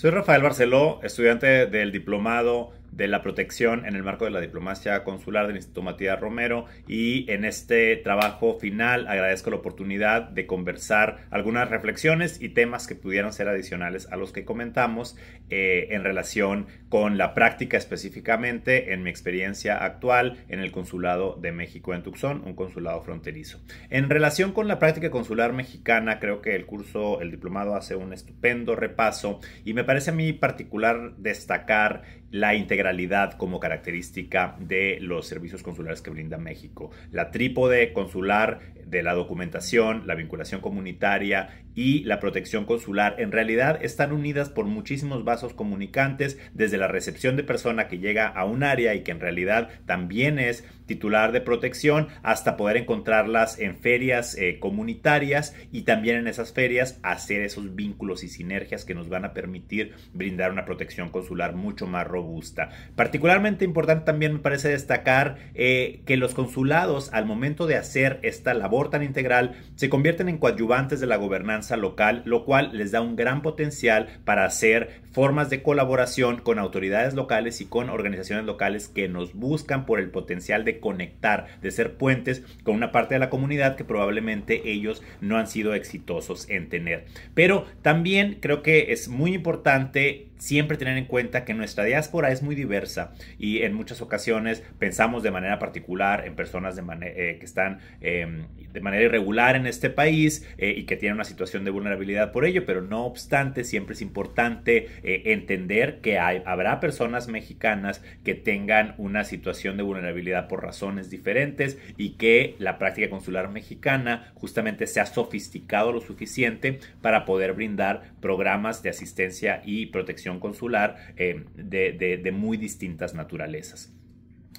Soy Rafael Barceló, estudiante del Diplomado de la protección en el marco de la diplomacia consular del Instituto Matías Romero y en este trabajo final agradezco la oportunidad de conversar algunas reflexiones y temas que pudieran ser adicionales a los que comentamos eh, en relación con la práctica específicamente en mi experiencia actual en el Consulado de México en Tucson, un consulado fronterizo. En relación con la práctica consular mexicana, creo que el curso, el diplomado hace un estupendo repaso y me parece a mí particular destacar la integralidad como característica de los servicios consulares que brinda México. La trípode consular de la documentación, la vinculación comunitaria y la protección consular en realidad están unidas por muchísimos vasos comunicantes desde la recepción de persona que llega a un área y que en realidad también es titular de protección hasta poder encontrarlas en ferias eh, comunitarias y también en esas ferias hacer esos vínculos y sinergias que nos van a permitir brindar una protección consular mucho más robusta. Particularmente importante también me parece destacar eh, que los consulados al momento de hacer esta labor tan integral, se convierten en coadyuvantes de la gobernanza local, lo cual les da un gran potencial para hacer formas de colaboración con autoridades locales y con organizaciones locales que nos buscan por el potencial de conectar, de ser puentes con una parte de la comunidad que probablemente ellos no han sido exitosos en tener. Pero también creo que es muy importante siempre tener en cuenta que nuestra diáspora es muy diversa y en muchas ocasiones pensamos de manera particular en personas eh, que están em, de manera irregular en este país eh, y que tienen una situación de vulnerabilidad por ello, pero no obstante siempre es importante eh, entender que habrá personas mexicanas que tengan una situación de vulnerabilidad por razones diferentes y que la práctica consular mexicana justamente sea sofisticado lo suficiente para poder brindar programas de asistencia y protección consular eh, de, muy distintas naturalezas.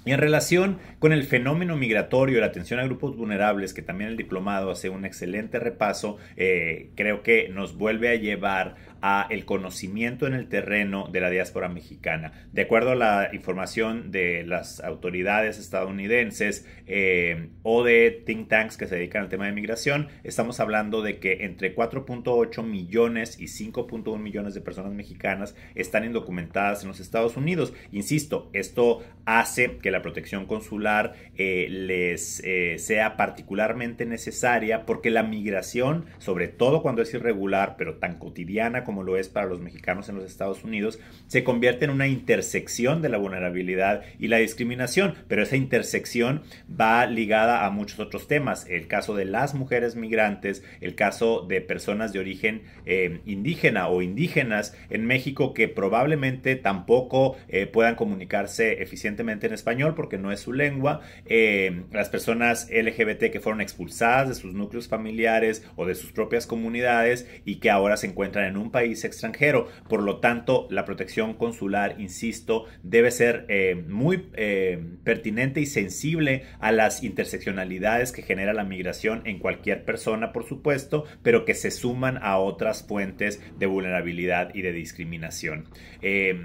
Y en relación con el fenómeno migratorio la atención a grupos vulnerables, que también el diplomado hace un excelente repaso, eh, creo que nos vuelve a llevar a el conocimiento en el terreno de la diáspora mexicana. De acuerdo a la información de las autoridades estadounidenses eh, o de think tanks que se dedican al tema de migración, estamos hablando de que entre 4.8 millones y 5.1 millones de personas mexicanas están indocumentadas en los Estados Unidos. Insisto, esto hace que la protección consular eh, les eh, sea particularmente necesaria porque la migración, sobre todo cuando es irregular, pero tan cotidiana como como lo es para los mexicanos en los Estados Unidos, se convierte en una intersección de la vulnerabilidad y la discriminación, pero esa intersección va ligada a muchos otros temas, el caso de las mujeres migrantes, el caso de personas de origen eh, indígena o indígenas en México que probablemente tampoco eh, puedan comunicarse eficientemente en español porque no es su lengua, eh, las personas LGBT que fueron expulsadas de sus núcleos familiares o de sus propias comunidades y que ahora se encuentran en un país extranjero. Por lo tanto, la protección consular, insisto, debe ser eh, muy eh, pertinente y sensible a las interseccionalidades que genera la migración en cualquier persona, por supuesto, pero que se suman a otras fuentes de vulnerabilidad y de discriminación. Eh,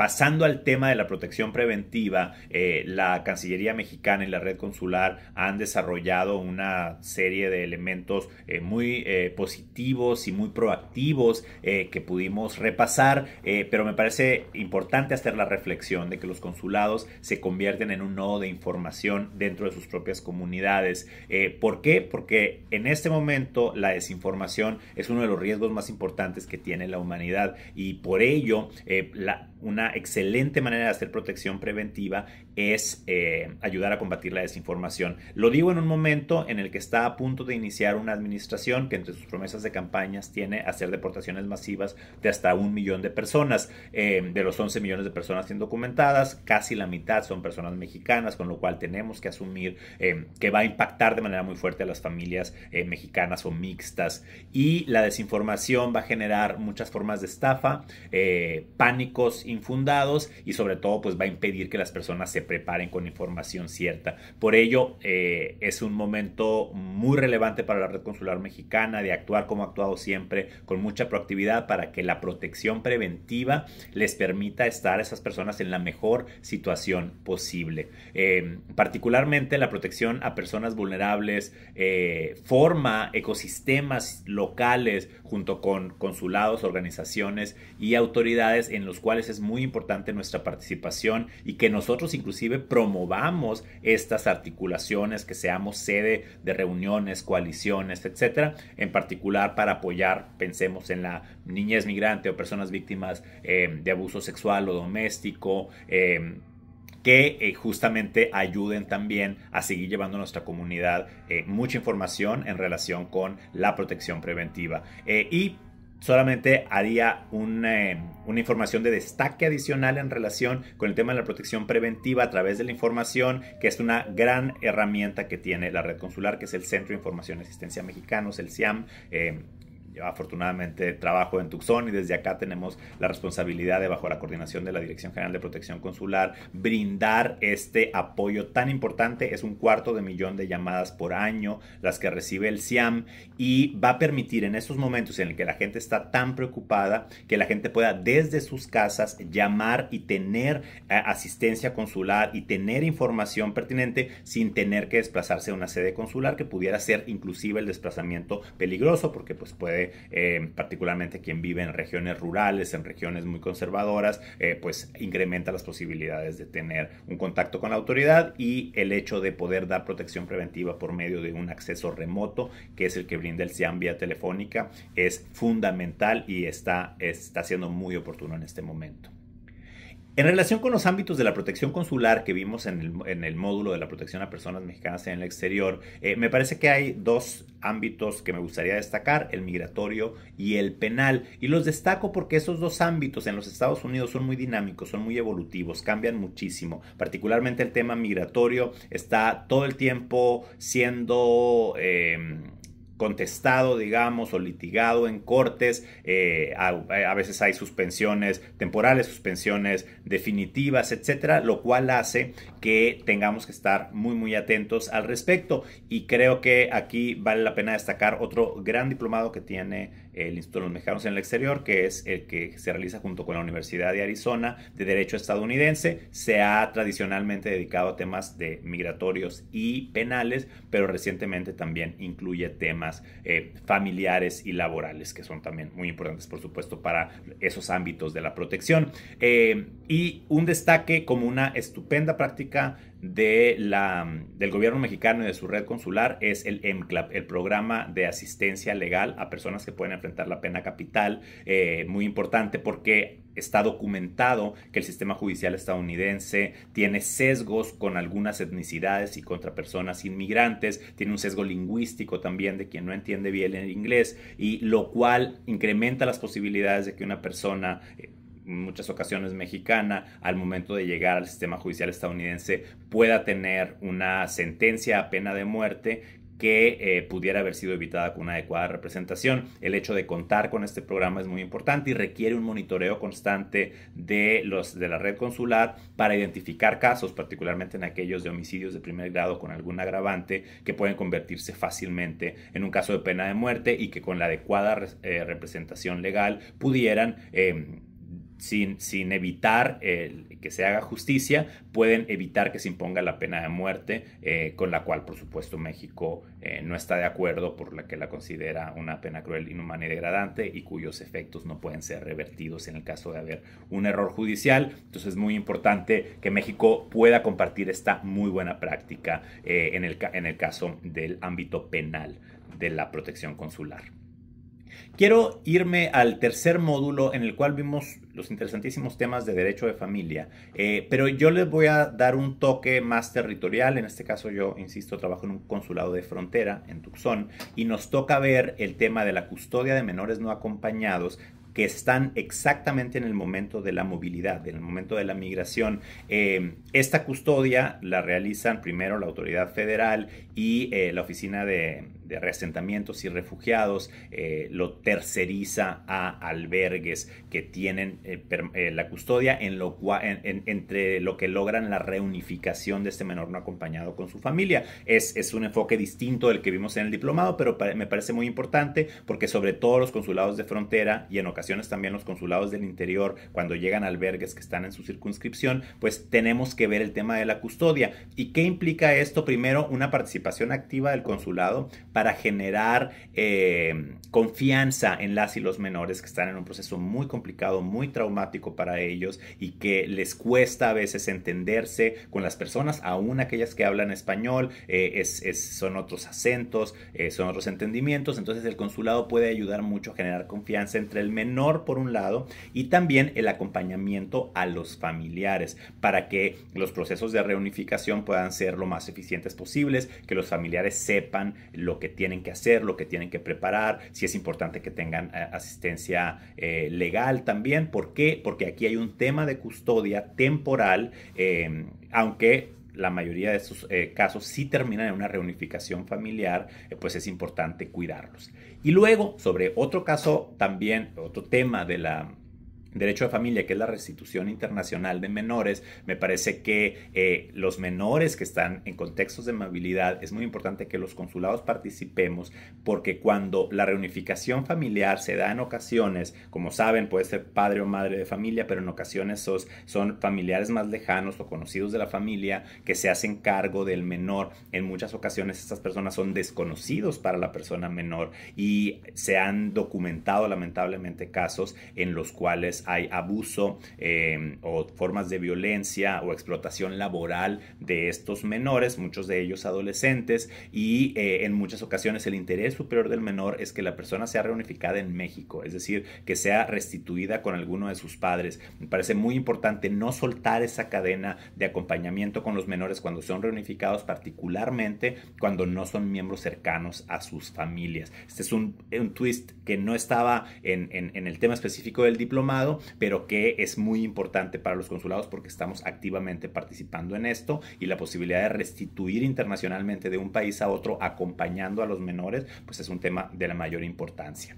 Pasando al tema de la protección preventiva, eh, la Cancillería mexicana y la red consular han desarrollado una serie de elementos eh, muy eh, positivos y muy proactivos que pudimos repasar, pero me parece importante hacer la reflexión de que los consulados se convierten en un nodo de información dentro de sus propias comunidades. ¿Por qué? Porque en este momento la desinformación es uno de los riesgos más importantes que tiene la humanidad y por ello una excelente manera de hacer protección preventiva es eh, ayudar a combatir la desinformación. Lo digo en un momento en el que está a punto de iniciar una administración que entre sus promesas de campañas tiene hacer deportaciones masivas de hasta un millón de personas. Eh, de los 11 millones de personas indocumentadas, casi la mitad son personas mexicanas, con lo cual tenemos que asumir eh, que va a impactar de manera muy fuerte a las familias mexicanas o mixtas. Y la desinformación va a generar muchas formas de estafa, pánicos, inf y sobre todo pues va a impedir que las personas se preparen con información cierta. Por ello eh, es un momento muy relevante para la red consular mexicana de actuar como ha actuado siempre con mucha proactividad para que la protección preventiva les permita estar a esas personas en la mejor situación posible. Eh, particularmente la protección a personas vulnerables eh, forma ecosistemas locales junto con consulados, organizaciones y autoridades en los cuales es muy importante nuestra participación y que nosotros inclusive promovamos estas articulaciones, que seamos sede de reuniones, coaliciones, etcétera, en particular para apoyar, pensemos en la niñez migrante o personas víctimas eh, de abuso sexual o doméstico. Eh, que eh, justamente ayuden también a seguir llevando a nuestra comunidad mucha información en relación con la protección preventiva. y solamente haría eh, una, información de destaque adicional en relación con el tema de la protección preventiva a través de la información, que es una gran herramienta que tiene la red consular, que es el Centro de Información y Asistencia Mexicanos, el CIAM. Eh, yo afortunadamente trabajo en Tucson y desde acá tenemos la responsabilidad de, bajo la coordinación de la Dirección General de Protección Consular, brindar este apoyo tan importante. Es un cuarto de millón de llamadas por año las que recibe el SIAM y va a permitir en estos momentos en los que la gente está tan preocupada que la gente pueda desde sus casas llamar y tener eh, asistencia consular y tener información pertinente sin tener que desplazarse a una sede consular que pudiera ser inclusive el desplazamiento peligroso porque pues puede Em, particularmente quien vive en regiones rurales, en regiones muy conservadoras, eh, pues incrementa las posibilidades de tener un contacto con la autoridad y el hecho de poder dar protección preventiva por medio de un acceso remoto, que es el que brinda el CIAM vía telefónica, es fundamental y está siendo muy oportuno en este momento. En relación con los ámbitos de la protección consular que vimos en el, módulo de la protección a personas mexicanas en el exterior, eh, me parece que hay dos ámbitos que me gustaría destacar, el migratorio y el penal. Y los destaco porque esos dos ámbitos en los Estados Unidos son muy dinámicos, son muy evolutivos, cambian muchísimo. Particularmente el tema migratorio está todo el tiempo siendo... Eh, contestado, digamos, o litigado en cortes. Eh, a, a, veces hay suspensiones temporales, suspensiones definitivas, etcétera, lo cual hace que tengamos que estar muy, muy atentos al respecto. Y creo que aquí vale la pena destacar otro gran diplomado que tiene el Instituto de los Mexicanos en el Exterior, que es el que se realiza junto con la Universidad de Arizona de Derecho Estadounidense, se ha tradicionalmente dedicado a temas de migratorios y penales, pero recientemente también incluye temas eh, familiares y laborales, que son también muy importantes, por supuesto, para esos ámbitos de la protección. Eh, y un destaque como una estupenda práctica de la, del gobierno mexicano y de su red consular es el MCLAP el programa de asistencia legal a personas que pueden enfrentar la pena capital, eh, muy importante porque está documentado que el sistema judicial estadounidense tiene sesgos con algunas etnicidades y contra personas inmigrantes, tiene un sesgo lingüístico también de quien no entiende bien el inglés, y lo cual incrementa las posibilidades de que una persona... Eh, muchas ocasiones mexicana, al momento de llegar al sistema judicial estadounidense, pueda tener una sentencia a pena de muerte que eh, pudiera haber sido evitada con una adecuada representación. El hecho de contar con este programa es muy importante y requiere un monitoreo constante de, los, de la red consular para identificar casos, particularmente en aquellos de homicidios de primer grado con algún agravante, que pueden convertirse fácilmente en un caso de pena de muerte y que con la adecuada eh, representación legal pudieran... Em, sin, evitar eh, que se haga justicia, pueden evitar que se imponga la pena de muerte, eh, con la cual, por supuesto, México eh, no está de acuerdo, por la que la considera una pena cruel, inhumana y degradante, y cuyos efectos no pueden ser revertidos en el caso de haber un error judicial. Entonces, es muy importante que México pueda compartir esta muy buena práctica en el caso del ámbito penal de la protección consular. Quiero irme al tercer módulo en el cual vimos los interesantísimos temas de derecho de familia, eh, pero yo les voy a dar un toque más territorial. En este caso yo, insisto, trabajo en un consulado de frontera en Tucson y nos toca ver el tema de la custodia de menores no acompañados que están exactamente en el momento de la movilidad, en el momento de la migración. Eh, esta custodia la realizan primero la autoridad federal y eh, la oficina de, de reasentamientos y refugiados, eh, lo terceriza a albergues que tienen eh, eh, la custodia, entre lo que logran la reunificación de este menor no acompañado con su familia. Es, es un enfoque distinto del que vimos en el diplomado, pero me parece muy importante porque sobre todo los consulados de frontera y en ocasiones también los consulados del interior, cuando llegan albergues que están en su circunscripción, pues tenemos que ver el tema de la custodia. ¿Y qué implica esto? Primero, una participación activa del consulado para generar eh, confianza en las y los menores que están en un proceso muy complicado, muy traumático para ellos y que les cuesta a veces entenderse con las personas, aún aquellas que hablan español, eh, son otros acentos, eh, son otros entendimientos, entonces el consulado puede ayudar mucho a generar confianza entre el menor por un lado y también el acompañamiento a los familiares para que los procesos de reunificación puedan ser lo más eficientes posibles, que los familiares sepan lo que tienen que hacer, lo que tienen que preparar, si es importante que tengan eh, asistencia eh, legal también. ¿Por qué? Porque aquí hay un tema de custodia temporal, em, aunque la mayoría de estos eh, casos sí terminan en una reunificación familiar, pues es importante cuidarlos. Y luego, sobre otro caso también, otro tema de la, Derecho de familia, que es la restitución internacional de menores, me parece que eh, los menores que están en contextos de movilidad, es muy importante que los consulados participemos, porque cuando la reunificación familiar se da en ocasiones, como saben, puede ser padre o madre de familia, pero en ocasiones son familiares más lejanos o conocidos de la familia que se hacen cargo del menor. En muchas ocasiones estas personas son desconocidos para la persona menor y se han documentado lamentablemente casos en los cuales hay abuso em, o formas de violencia o explotación laboral de estos menores, muchos de ellos adolescentes, y eh, en muchas ocasiones el interés superior del menor es que la persona sea reunificada en México, es decir, que sea restituida con alguno de sus padres. Me parece muy importante no soltar esa cadena de acompañamiento con los menores cuando son reunificados, particularmente cuando no son miembros cercanos a sus familias. Este es un, un twist que no estaba en, en el tema específico del diplomado, pero que es muy importante para los consulados porque estamos activamente participando en esto y la posibilidad de restituir internacionalmente de un país a otro acompañando a los menores, pues es un tema de la mayor importancia.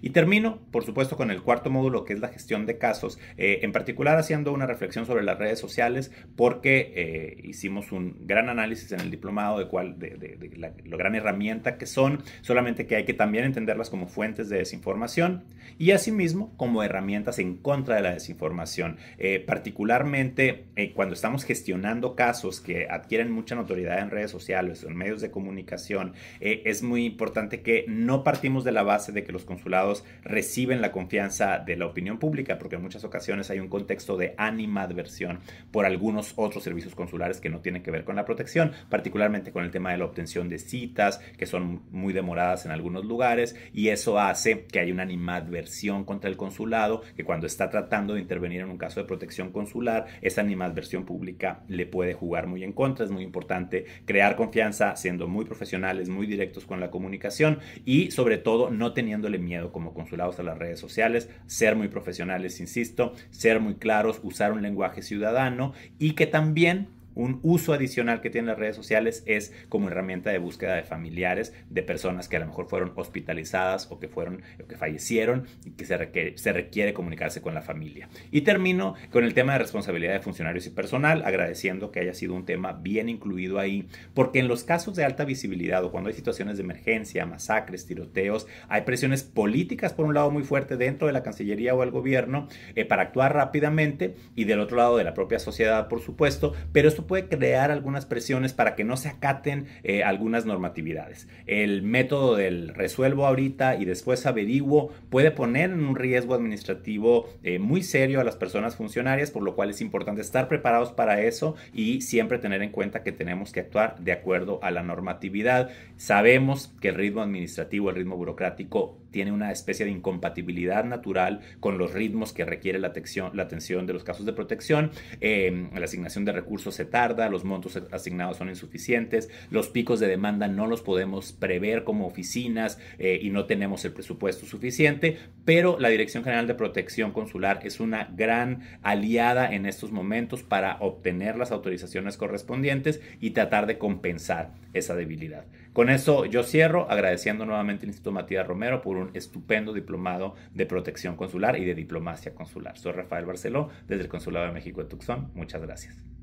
Y termino, por supuesto, con el cuarto módulo, que es la gestión de casos, eh, en particular haciendo una reflexión sobre las redes sociales, porque eh, hicimos un gran análisis en el diplomado de, cuál, de, de, de la, gran herramienta que son, solamente que hay que también entenderlas como fuentes de desinformación y asimismo como herramientas en contra de la desinformación, eh, particularmente eh, cuando estamos gestionando casos que adquieren mucha notoriedad en redes sociales, o en medios de comunicación, eh, es muy importante que no partimos de la base de que los consulados reciben la confianza de la opinión pública, porque en muchas ocasiones hay un contexto de animadversión por algunos otros servicios consulares que no tienen que ver con la protección, particularmente con el tema de la obtención de citas, que son muy demoradas en algunos lugares, y eso hace que haya una animadversión contra el consulado, que cuando está tratando de intervenir en un caso de protección consular, esa animadversión pública le puede jugar muy en contra. Es muy importante crear confianza siendo muy profesionales, muy directos con la comunicación y sobre todo no teniéndole miedo como consulados a las redes sociales, ser muy profesionales, insisto, ser muy claros, usar un lenguaje ciudadano y que también un uso adicional que tienen las redes sociales es como herramienta de búsqueda de familiares, de personas que a lo mejor fueron hospitalizadas o que fueron o que fallecieron y que se requiere, se requiere comunicarse con la familia. Y termino con el tema de responsabilidad de funcionarios y personal, agradeciendo que haya sido un tema bien incluido ahí, porque en los casos de alta visibilidad o cuando hay situaciones de emergencia, masacres, tiroteos, hay presiones políticas por un lado muy fuerte dentro de la Cancillería o el gobierno eh, para actuar rápidamente y del otro lado de la propia sociedad, por supuesto, pero esto puede crear algunas presiones para que no se acaten eh, algunas normatividades. El método del resuelvo ahorita y después averiguo puede poner en un riesgo administrativo eh, muy serio a las personas funcionarias, por lo cual es importante estar preparados para eso y siempre tener en cuenta que tenemos que actuar de acuerdo a la normatividad. Sabemos que el ritmo administrativo, el ritmo burocrático tiene una especie de incompatibilidad natural con los ritmos que requiere la, atención, la atención de los casos de protección, em, la asignación de recursos se tarda, los montos asignados son insuficientes, los picos de demanda no los podemos prever como oficinas eh, y no tenemos el presupuesto suficiente, pero la Dirección General de Protección Consular es una gran aliada en estos momentos para obtener las autorizaciones correspondientes y tratar de compensar esa debilidad. Con eso yo cierro agradeciendo nuevamente al Instituto Matías Romero por un estupendo diplomado de protección consular y de diplomacia consular. Soy Rafael Barceló desde el Consulado de México de Tucson. Muchas gracias.